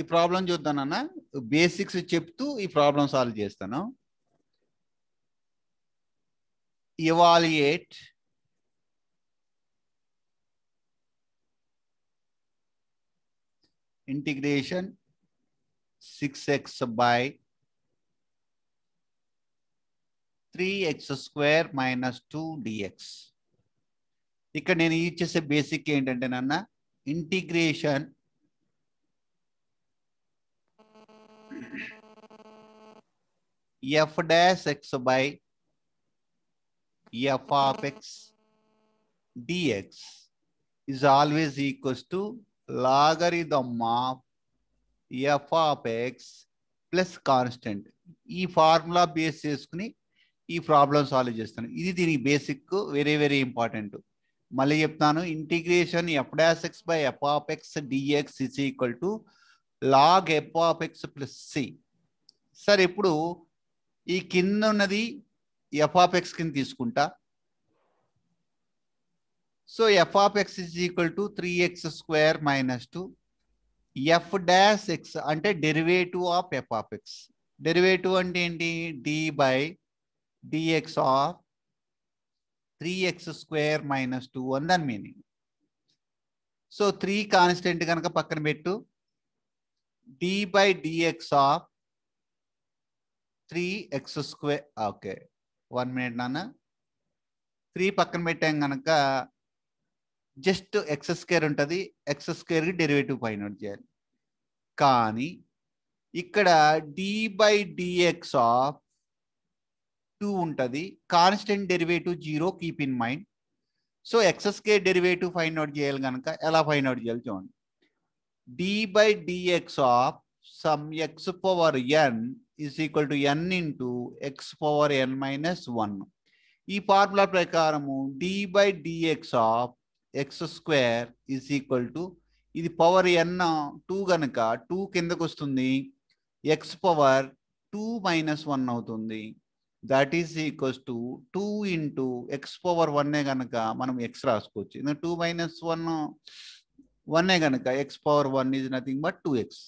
ఈ problem చూద్దానన్న basics చెప్తూ ఈ ప్రాబ్లం సాల్వ్ చేస్తాను evaluate integration six x by three x square minus two d x ఇక్కడ నేను యూజ్ చేసే బేసిక్ ఏంటంటే నాన్న integration f dash x by f of x dx is always equals to logarithm of f of x plus constant ఈ formula base చేసుకుని ఈ problem solve చేస్తాను ఇది దీనికి బేసిక్ వెరీ వెరీ ఇంపార్టెంట్ మళ్ళీ చెప్తాను integration f dash x by f of x d x is equal to log f of x plus c సరే ఇప్పుడు ఈ కింద ఉన్నది ఎఫ్ ఆఫ్ ఎక్స్ కింద తీసుకుంటా so f of x is equal to three x square minus two f dash x అంటే derivative of f of x derivative అంటే ఏంటి d by d x of three x square minus two అని దాని meaning so three constant కనుక పక్కన పెట్టు d by dx of 3x square. Ah, okay. One minute నాన్న three పక్కన పెట్టాం కనుక జస్ట్ ఎక్స్ స్క్వేర్ ఉంటుంది ఎక్స్ స్క్వేర్కి డెరివేటివ్ ఫైన్ అవుట్ చేయాలి కానీ ఇక్కడ d by d x of two ఉంటుంది constant derivative zero keep in mind so x square derivative find out చేయాలి కనుక ఎలా ఫైన్ అవుట్ చేయాలి చూడండి d by dx of some x power n is equal to n into x power n minus 1. ఈ formula ప్రకారము d by d x of x square is equal to ఇది power n two కనుక two కిందకు వస్తుంది x power two minus one అవుతుంది that is equals to two into x power వన్నే కనుక మనం ఎక్స్ రాసుకోవచ్చు ఎందుకంటే టూ మైనస్ వన్ ఏ కనుక x power one is nothing but two x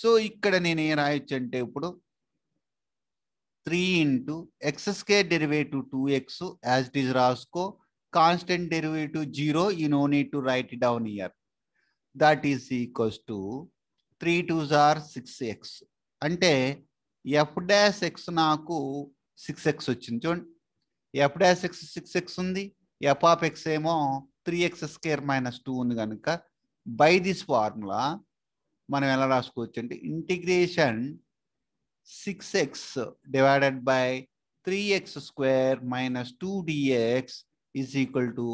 so ఇక్కడ నేను ఏం రాయొచ్చు అంటే ఇప్పుడు three into x square derivative two x as it is రాసుకో కాన్స్టెంట్ డెరివేటివ్ జీరో ఈ no need to write down here that is equals to three two are six x అంటే f dash x నాకు six x వచ్చింది చూడండి f dash x six x ఉంది f of x ఏమో three x square minus two ఉంది కనుక by this formula మనం ఎలా రాసుకోవచ్చు అంటే integration six x divided by three x square minus two d x is equal to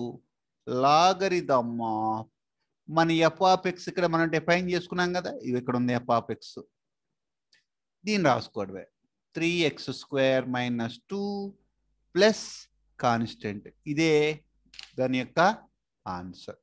logarithm of మన f of x ఇక్కడ మనం డిఫైన్ చేసుకున్నాం కదా ఇవి ఇక్కడ ఉంది ఎఫ్ ఆఫ్ ఎక్స్ దీన్ని రాసుకోవడమే three x square minus two plus constant ఇదే దాని యొక్క answer.